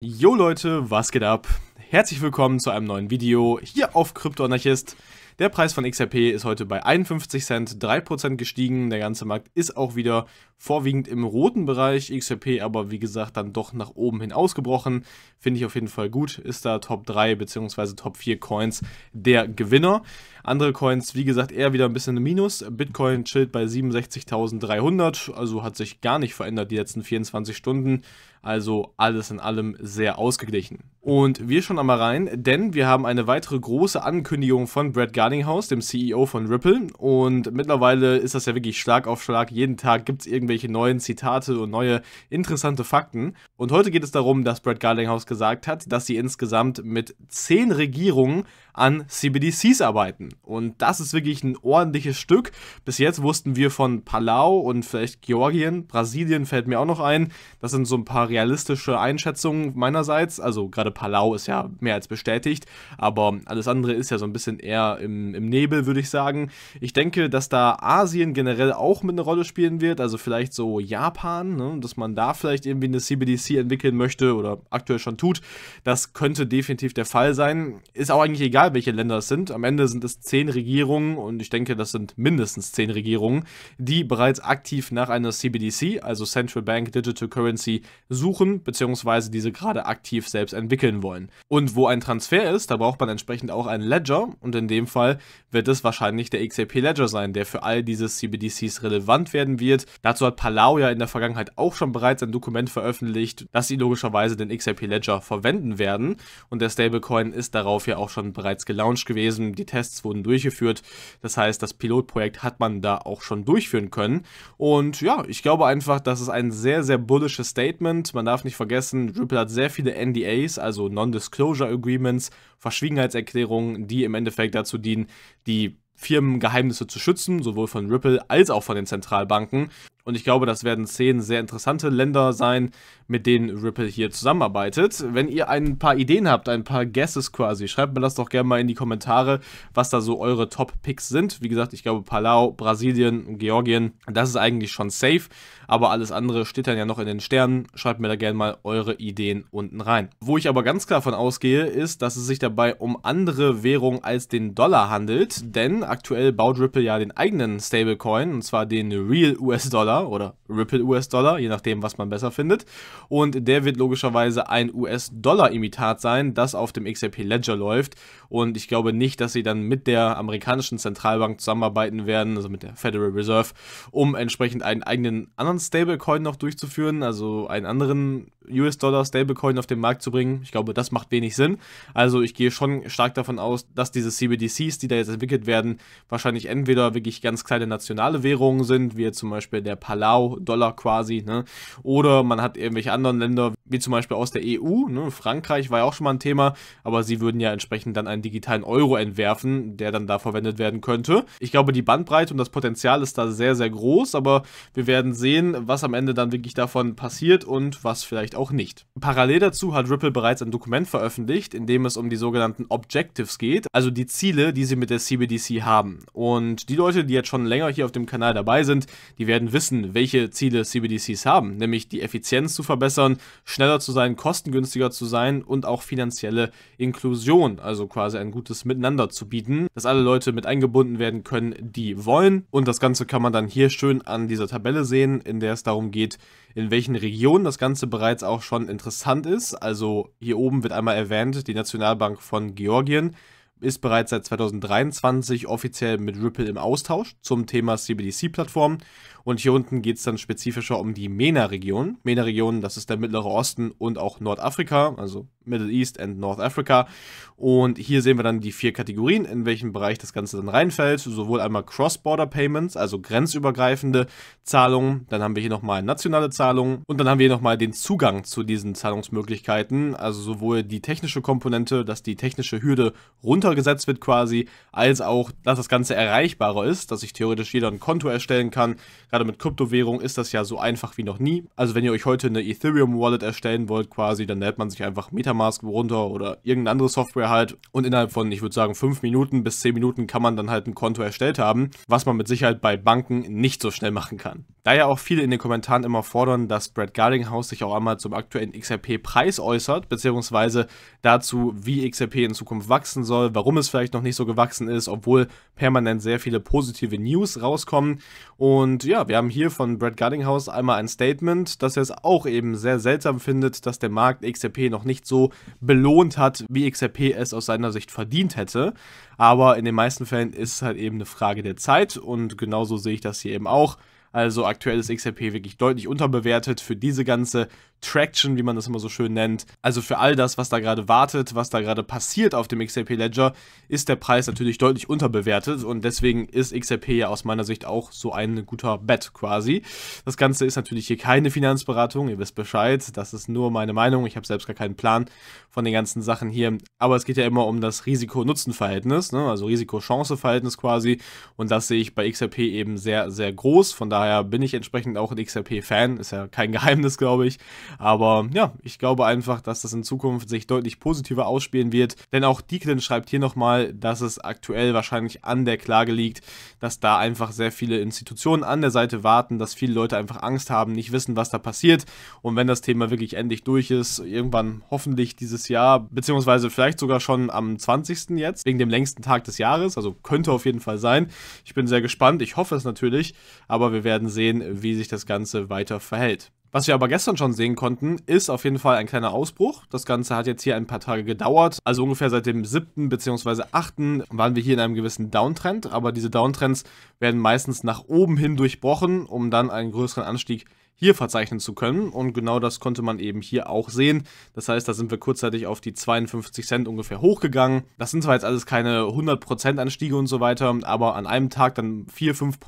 Jo Leute, was geht ab? Herzlich willkommen zu einem neuen Video hier auf Kryptoanarchist. Der Preis von XRP ist heute bei 51 Cent, 3% gestiegen. Der ganze Markt ist auch wieder vorwiegend im roten Bereich. XRP aber wie gesagt dann doch nach oben hin ausgebrochen. Finde ich auf jeden Fall gut. Ist da Top 3 bzw. Top 4 Coins der Gewinner. Andere Coins, wie gesagt, eher wieder ein bisschen im Minus. Bitcoin chillt bei 67.300, also hat sich gar nicht verändert die letzten 24 Stunden. Also alles in allem sehr ausgeglichen. Und wir schon einmal rein, denn wir haben eine weitere große Ankündigung von Brad Gardinghouse, dem CEO von Ripple. Und mittlerweile ist das ja wirklich Schlag auf Schlag. Jeden Tag gibt es irgendwelche neuen Zitate und neue interessante Fakten. Und heute geht es darum, dass Brad Gardinghouse gesagt hat, dass sie insgesamt mit zehn Regierungen an CBDCs arbeiten. Und das ist wirklich ein ordentliches Stück. Bis jetzt wussten wir von Palau und vielleicht Georgien, Brasilien fällt mir auch noch ein. Das sind so ein paar realistische Einschätzungen meinerseits. Also gerade Palau ist ja mehr als bestätigt, aber alles andere ist ja so ein bisschen eher im, im Nebel, würde ich sagen. Ich denke, dass da Asien generell auch mit einer Rolle spielen wird, also vielleicht so Japan, ne? dass man da vielleicht irgendwie eine CBDC entwickeln möchte oder aktuell schon tut. Das könnte definitiv der Fall sein. Ist auch eigentlich egal, egal welche Länder es sind. Am Ende sind es zehn Regierungen und ich denke, das sind mindestens zehn Regierungen, die bereits aktiv nach einer CBDC, also Central Bank Digital Currency, suchen, beziehungsweise diese gerade aktiv selbst entwickeln wollen. Und wo ein Transfer ist, da braucht man entsprechend auch einen Ledger und in dem Fall wird es wahrscheinlich der XRP Ledger sein, der für all diese CBDCs relevant werden wird. Dazu hat Palau ja in der Vergangenheit auch schon bereits ein Dokument veröffentlicht, dass sie logischerweise den XRP Ledger verwenden werden und der Stablecoin ist darauf ja auch schon bereits bereits gelauncht gewesen, die Tests wurden durchgeführt. Das heißt, das Pilotprojekt hat man da auch schon durchführen können. Und ja, ich glaube einfach, das ist ein sehr, sehr bullisches Statement. Man darf nicht vergessen, Drupal hat sehr viele NDAs, also Non-Disclosure Agreements, Verschwiegenheitserklärungen, die im Endeffekt dazu dienen, die Firmengeheimnisse zu schützen, sowohl von Ripple als auch von den Zentralbanken. Und ich glaube, das werden zehn sehr interessante Länder sein, mit denen Ripple hier zusammenarbeitet. Wenn ihr ein paar Ideen habt, ein paar Guesses quasi, schreibt mir das doch gerne mal in die Kommentare, was da so eure Top-Picks sind. Wie gesagt, ich glaube, Palau, Brasilien, Georgien, das ist eigentlich schon safe. Aber alles andere steht dann ja noch in den Sternen. Schreibt mir da gerne mal eure Ideen unten rein. Wo ich aber ganz klar von ausgehe, ist, dass es sich dabei um andere Währungen als den Dollar handelt. Denn aktuell baut Ripple ja den eigenen Stablecoin, und zwar den Real US-Dollar. US-Dollar oder Ripple US-Dollar, je nachdem, was man besser findet. Und der wird logischerweise ein US-Dollar-Imitat sein, das auf dem XRP Ledger läuft. Und ich glaube nicht, dass sie dann mit der amerikanischen Zentralbank zusammenarbeiten werden, also mit der Federal Reserve, um entsprechend einen eigenen anderen Stablecoin noch durchzuführen, also einen anderen US-Dollar-Stablecoin auf den Markt zu bringen. Ich glaube, das macht wenig Sinn. Also ich gehe schon stark davon aus, dass diese CBDCs, die da jetzt entwickelt werden, wahrscheinlich entweder wirklich ganz kleine nationale Währungen sind, wie jetzt zum Beispiel der Palau-Dollar quasi, ne? oder man hat irgendwelche anderen Länder, wie zum Beispiel aus der EU. Ne? Frankreich war ja auch schon mal ein Thema, aber sie würden ja entsprechend dann einen digitalen Euro entwerfen, der dann da verwendet werden könnte. Ich glaube, die Bandbreite und das Potenzial ist da sehr, sehr groß, aber wir werden sehen, was am Ende dann wirklich davon passiert und was vielleicht auch nicht. Parallel dazu hat Ripple bereits ein Dokument veröffentlicht, in dem es um die sogenannten Objectives geht, also die Ziele, die sie mit der CBDC haben. Und die Leute, die jetzt schon länger hier auf dem Kanal dabei sind, die werden wissen, welche Ziele CBDCs haben, nämlich die Effizienz zu verbessern, schneller zu sein, kostengünstiger zu sein und auch finanzielle Inklusion, also quasi ein gutes Miteinander zu bieten, dass alle Leute mit eingebunden werden können, die wollen. Und das Ganze kann man dann hier schön an dieser Tabelle sehen, in der es darum geht, in welchen Regionen das Ganze bereits auch schon interessant ist. Also hier oben wird einmal erwähnt die Nationalbank von Georgien, ist bereits seit 2023 offiziell mit Ripple im Austausch zum Thema CBDC-Plattform. Und hier unten geht es dann spezifischer um die MENA-Region. MENA-Region, das ist der Mittlere Osten und auch Nordafrika, also Middle East and North Africa. Und hier sehen wir dann die vier Kategorien, in welchen Bereich das Ganze dann reinfällt. Sowohl einmal Cross-Border Payments, also grenzübergreifende Zahlungen. Dann haben wir hier nochmal nationale Zahlungen. Und dann haben wir hier nochmal den Zugang zu diesen Zahlungsmöglichkeiten. Also sowohl die technische Komponente, dass die technische Hürde runter runtergesetzt wird quasi, als auch, dass das Ganze erreichbarer ist, dass sich theoretisch jeder ein Konto erstellen kann. Gerade mit Kryptowährung ist das ja so einfach wie noch nie. Also wenn ihr euch heute eine Ethereum-Wallet erstellen wollt quasi, dann lädt man sich einfach Metamask runter oder irgendeine andere Software halt und innerhalb von, ich würde sagen, 5 Minuten bis 10 Minuten kann man dann halt ein Konto erstellt haben, was man mit Sicherheit bei Banken nicht so schnell machen kann. Da ja auch viele in den Kommentaren immer fordern, dass Brad Gardinghouse sich auch einmal zum aktuellen XRP-Preis äußert, beziehungsweise dazu, wie XRP in Zukunft wachsen soll, warum es vielleicht noch nicht so gewachsen ist, obwohl permanent sehr viele positive News rauskommen. Und ja, wir haben hier von Brad Gardinghouse einmal ein Statement, dass er es auch eben sehr seltsam findet, dass der Markt XRP noch nicht so belohnt hat, wie XRP es aus seiner Sicht verdient hätte. Aber in den meisten Fällen ist es halt eben eine Frage der Zeit und genauso sehe ich das hier eben auch. Also aktuell ist XRP wirklich deutlich unterbewertet für diese ganze Traction, wie man das immer so schön nennt. Also für all das, was da gerade wartet, was da gerade passiert auf dem XRP Ledger, ist der Preis natürlich deutlich unterbewertet und deswegen ist XRP ja aus meiner Sicht auch so ein guter Bet quasi. Das Ganze ist natürlich hier keine Finanzberatung, ihr wisst Bescheid, das ist nur meine Meinung, ich habe selbst gar keinen Plan von den ganzen Sachen hier, aber es geht ja immer um das Risiko-Nutzen-Verhältnis, ne? also Risiko-Chance-Verhältnis quasi und das sehe ich bei XRP eben sehr, sehr groß, von daher bin ich entsprechend auch ein XRP-Fan, ist ja kein Geheimnis, glaube ich. Aber ja, ich glaube einfach, dass das in Zukunft sich deutlich positiver ausspielen wird. Denn auch Dieklin schreibt hier nochmal, dass es aktuell wahrscheinlich an der Klage liegt, dass da einfach sehr viele Institutionen an der Seite warten, dass viele Leute einfach Angst haben, nicht wissen, was da passiert. Und wenn das Thema wirklich endlich durch ist, irgendwann hoffentlich dieses Jahr, beziehungsweise vielleicht sogar schon am 20. jetzt, wegen dem längsten Tag des Jahres, also könnte auf jeden Fall sein. Ich bin sehr gespannt, ich hoffe es natürlich, aber wir werden sehen, wie sich das Ganze weiter verhält. Was wir aber gestern schon sehen konnten, ist auf jeden Fall ein kleiner Ausbruch. Das Ganze hat jetzt hier ein paar Tage gedauert. Also ungefähr seit dem 7. bzw. 8. waren wir hier in einem gewissen Downtrend. Aber diese Downtrends werden meistens nach oben hin durchbrochen, um dann einen größeren Anstieg hier verzeichnen zu können. Und genau das konnte man eben hier auch sehen. Das heißt, da sind wir kurzzeitig auf die 52 Cent ungefähr hochgegangen. Das sind zwar jetzt alles keine 100% Anstiege und so weiter, aber an einem Tag dann 4, 5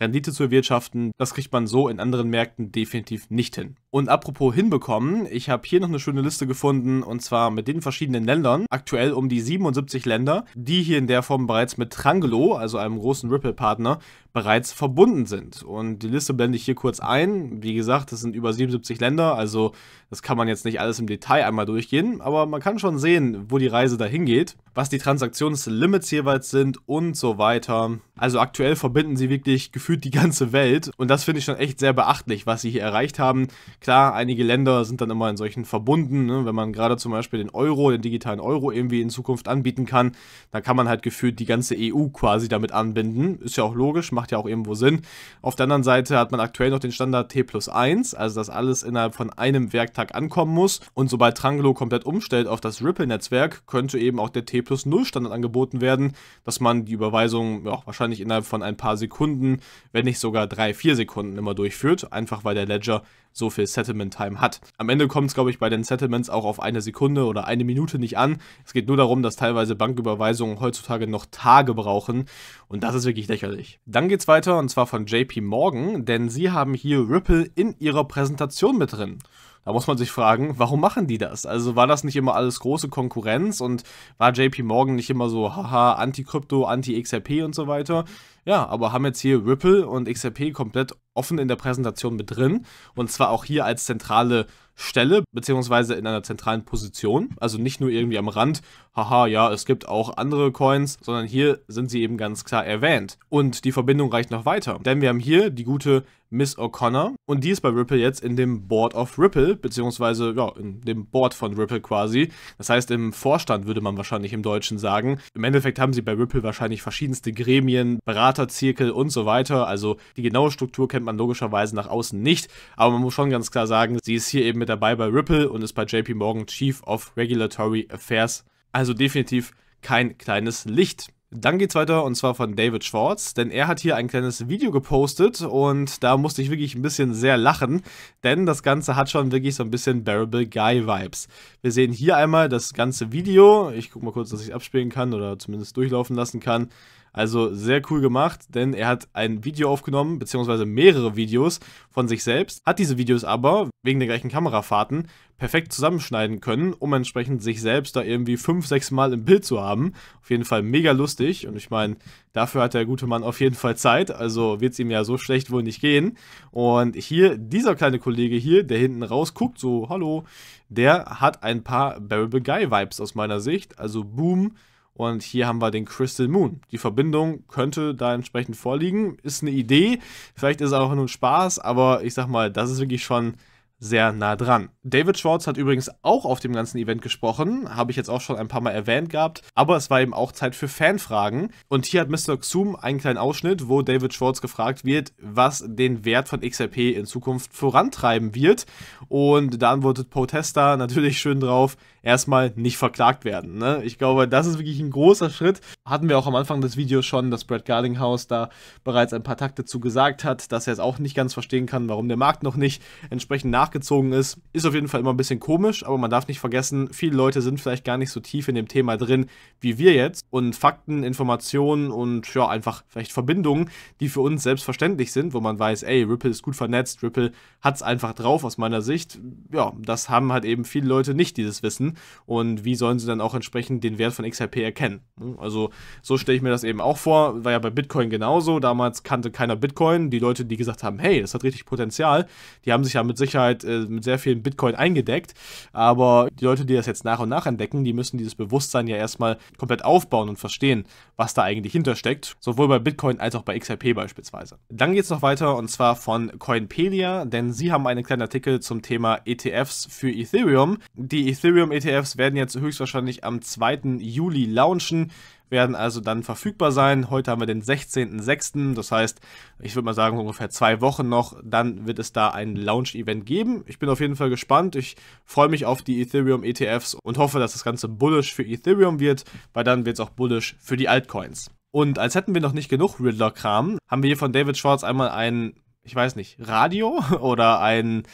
Rendite zu erwirtschaften. Das kriegt man so in anderen Märkten definitiv nicht hin. Und apropos hinbekommen, ich habe hier noch eine schöne Liste gefunden und zwar mit den verschiedenen Ländern. Aktuell um die 77 Länder, die hier in der Form bereits mit Trangelo, also einem großen Ripple-Partner, bereits verbunden sind. Und die Liste blende ich hier kurz ein. Wie gesagt, das sind über 77 Länder, also das kann man jetzt nicht alles im Detail einmal durchgehen, aber man kann schon sehen, wo die Reise dahin geht, was die Transaktionslimits jeweils sind und so weiter. Also aktuell verbinden sie wirklich gefühlt gefühlt die ganze Welt. Und das finde ich schon echt sehr beachtlich, was sie hier erreicht haben. Klar, einige Länder sind dann immer in solchen verbunden. Ne? Wenn man gerade zum Beispiel den Euro, den digitalen Euro irgendwie in Zukunft anbieten kann, dann kann man halt gefühlt die ganze EU quasi damit anbinden. Ist ja auch logisch, macht ja auch irgendwo Sinn. Auf der anderen Seite hat man aktuell noch den Standard T plus 1, also dass alles innerhalb von einem Werktag ankommen muss. Und sobald Tranglo komplett umstellt auf das Ripple-Netzwerk, könnte eben auch der T plus 0 Standard angeboten werden, dass man die Überweisung ja, wahrscheinlich innerhalb von ein paar Sekunden wenn nicht sogar drei, vier Sekunden immer durchführt, einfach weil der Ledger so viel Settlement-Time hat. Am Ende kommt es, glaube ich, bei den Settlements auch auf eine Sekunde oder eine Minute nicht an. Es geht nur darum, dass teilweise Banküberweisungen heutzutage noch Tage brauchen und das ist wirklich lächerlich. Dann geht's weiter und zwar von JP Morgan, denn sie haben hier Ripple in ihrer Präsentation mit drin. Da muss man sich fragen, warum machen die das? Also war das nicht immer alles große Konkurrenz und war JP Morgan nicht immer so, haha, Anti-Krypto, Anti-XRP und so weiter? Ja, aber haben jetzt hier Ripple und XRP komplett offen in der Präsentation mit drin und zwar auch hier als zentrale Stelle, beziehungsweise in einer zentralen Position. Also nicht nur irgendwie am Rand, haha, ja, es gibt auch andere Coins, sondern hier sind sie eben ganz klar erwähnt. Und die Verbindung reicht noch weiter, denn wir haben hier die gute Miss O'Connor und die ist bei Ripple jetzt in dem Board of Ripple, beziehungsweise ja, in dem Board von Ripple quasi. Das heißt, im Vorstand würde man wahrscheinlich im Deutschen sagen. Im Endeffekt haben sie bei Ripple wahrscheinlich verschiedenste Gremien, Beraterzirkel und so weiter. Also die genaue Struktur kennt man logischerweise nach außen nicht, aber man muss schon ganz klar sagen, sie ist hier eben mit dabei bei Ripple und ist bei JP Morgan Chief of Regulatory Affairs. Also definitiv kein kleines Licht. Dann geht's weiter und zwar von David Schwartz, denn er hat hier ein kleines Video gepostet und da musste ich wirklich ein bisschen sehr lachen, denn das Ganze hat schon wirklich so ein bisschen Bearable Guy Vibes. Wir sehen hier einmal das ganze Video, ich guck mal kurz, dass ich es abspielen kann oder zumindest durchlaufen lassen kann also sehr cool gemacht, denn er hat ein Video aufgenommen, beziehungsweise mehrere Videos von sich selbst, hat diese Videos aber wegen der gleichen Kamerafahrten perfekt zusammenschneiden können, um entsprechend sich selbst da irgendwie fünf, sechs Mal im Bild zu haben. Auf jeden Fall mega lustig und ich meine, dafür hat der gute Mann auf jeden Fall Zeit, also wird es ihm ja so schlecht wohl nicht gehen. Und hier, dieser kleine Kollege hier, der hinten rausguckt, so, hallo, der hat ein paar Bearable Guy Vibes aus meiner Sicht, also Boom, und hier haben wir den Crystal Moon. Die Verbindung könnte da entsprechend vorliegen. Ist eine Idee. Vielleicht ist es auch nur Spaß, aber ich sag mal, das ist wirklich schon sehr nah dran. David Schwartz hat übrigens auch auf dem ganzen Event gesprochen, habe ich jetzt auch schon ein paar Mal erwähnt gehabt, aber es war eben auch Zeit für Fanfragen und hier hat Mr. Xum einen kleinen Ausschnitt, wo David Schwartz gefragt wird, was den Wert von XRP in Zukunft vorantreiben wird und da antwortet Protesta natürlich schön drauf, erstmal nicht verklagt werden. Ne? Ich glaube, das ist wirklich ein großer Schritt. Hatten wir auch am Anfang des Videos schon, dass Brad Garlinghouse da bereits ein paar Takte zu gesagt hat, dass er es auch nicht ganz verstehen kann, warum der Markt noch nicht entsprechend nach nachgezogen ist. Ist auf jeden Fall immer ein bisschen komisch, aber man darf nicht vergessen, viele Leute sind vielleicht gar nicht so tief in dem Thema drin wie wir jetzt. Und Fakten, Informationen und ja, einfach vielleicht Verbindungen, die für uns selbstverständlich sind, wo man weiß, ey, Ripple ist gut vernetzt, Ripple hat es einfach drauf aus meiner Sicht. Ja, das haben halt eben viele Leute nicht, dieses Wissen. Und wie sollen sie dann auch entsprechend den Wert von XRP erkennen? Also so stelle ich mir das eben auch vor. War ja bei Bitcoin genauso. Damals kannte keiner Bitcoin. Die Leute, die gesagt haben, hey, das hat richtig Potenzial, die haben sich ja mit Sicherheit halt äh, mit sehr vielen Bitcoin eingedeckt. Aber die Leute, die das jetzt nach und nach entdecken, die müssen dieses Bewusstsein ja erstmal komplett aufbauen und verstehen, was da eigentlich hintersteckt. Sowohl bei Bitcoin als auch bei XRP beispielsweise. Dann geht es noch weiter und zwar von Coinpedia, denn sie haben einen kleinen Artikel zum Thema ETFs für Ethereum. Die Ethereum-ETFs werden jetzt höchstwahrscheinlich am 2. Juli launchen werden also dann verfügbar sein. Heute haben wir den 16.06. Das heißt, ich würde mal sagen, ungefähr zwei Wochen noch, dann wird es da ein Launch-Event geben. Ich bin auf jeden Fall gespannt. Ich freue mich auf die Ethereum-ETFs und hoffe, dass das Ganze bullish für Ethereum wird, weil dann wird es auch bullish für die Altcoins. Und als hätten wir noch nicht genug Riddler-Kram, haben wir hier von David Schwartz einmal ein, ich weiß nicht, Radio oder ein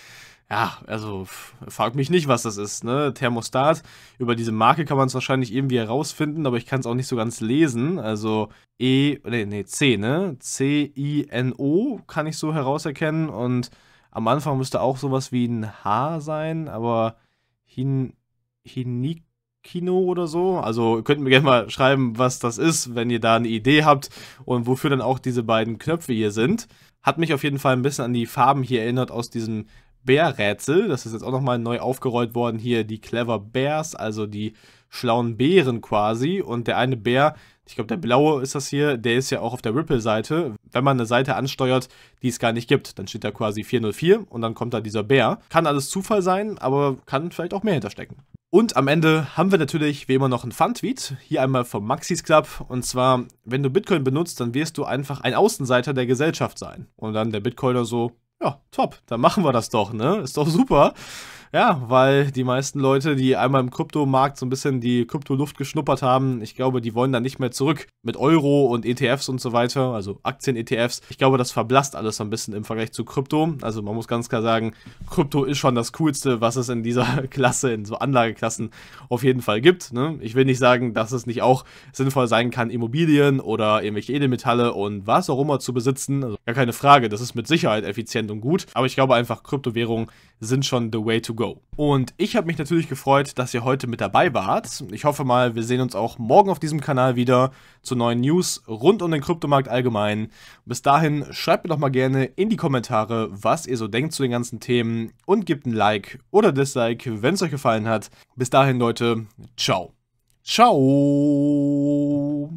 ja, also frag mich nicht, was das ist. Ne? Thermostat, über diese Marke kann man es wahrscheinlich irgendwie herausfinden, aber ich kann es auch nicht so ganz lesen. Also E, nee, nee, C, ne? C-I-N-O kann ich so herauserkennen und am Anfang müsste auch sowas wie ein H sein, aber Hin Hinik oder so. Also könnt ihr mir gerne mal schreiben, was das ist, wenn ihr da eine Idee habt und wofür dann auch diese beiden Knöpfe hier sind. Hat mich auf jeden Fall ein bisschen an die Farben hier erinnert aus diesem Bärrätsel. Das ist jetzt auch nochmal neu aufgerollt worden. Hier die Clever Bears, also die schlauen Bären quasi. Und der eine Bär, ich glaube, der blaue ist das hier, der ist ja auch auf der Ripple-Seite. Wenn man eine Seite ansteuert, die es gar nicht gibt, dann steht da quasi 404 und dann kommt da dieser Bär. Kann alles Zufall sein, aber kann vielleicht auch mehr hinterstecken. Und am Ende haben wir natürlich wie immer noch einen Fun-Tweet, hier einmal vom Maxis Club. Und zwar, wenn du Bitcoin benutzt, dann wirst du einfach ein Außenseiter der Gesellschaft sein. Und dann der Bitcoiner so, ja, top. Dann machen wir das doch, ne? Ist doch super. Ja, weil die meisten Leute, die einmal im Kryptomarkt so ein bisschen die Kryptoluft geschnuppert haben, ich glaube, die wollen dann nicht mehr zurück mit Euro und ETFs und so weiter, also Aktien-ETFs. Ich glaube, das verblasst alles so ein bisschen im Vergleich zu Krypto. Also man muss ganz klar sagen, Krypto ist schon das Coolste, was es in dieser Klasse, in so Anlageklassen auf jeden Fall gibt. Ne? Ich will nicht sagen, dass es nicht auch sinnvoll sein kann, Immobilien oder irgendwelche Edelmetalle und was auch immer zu besitzen. Also gar keine Frage, das ist mit Sicherheit effizient und gut. Aber ich glaube einfach, Kryptowährungen sind schon the way to go go. Und ich habe mich natürlich gefreut, dass ihr heute mit dabei wart. Ich hoffe mal, wir sehen uns auch morgen auf diesem Kanal wieder zu neuen News rund um den Kryptomarkt allgemein. Bis dahin schreibt mir doch mal gerne in die Kommentare, was ihr so denkt zu den ganzen Themen und gebt ein Like oder Dislike, wenn es euch gefallen hat. Bis dahin, Leute, ciao. Ciao.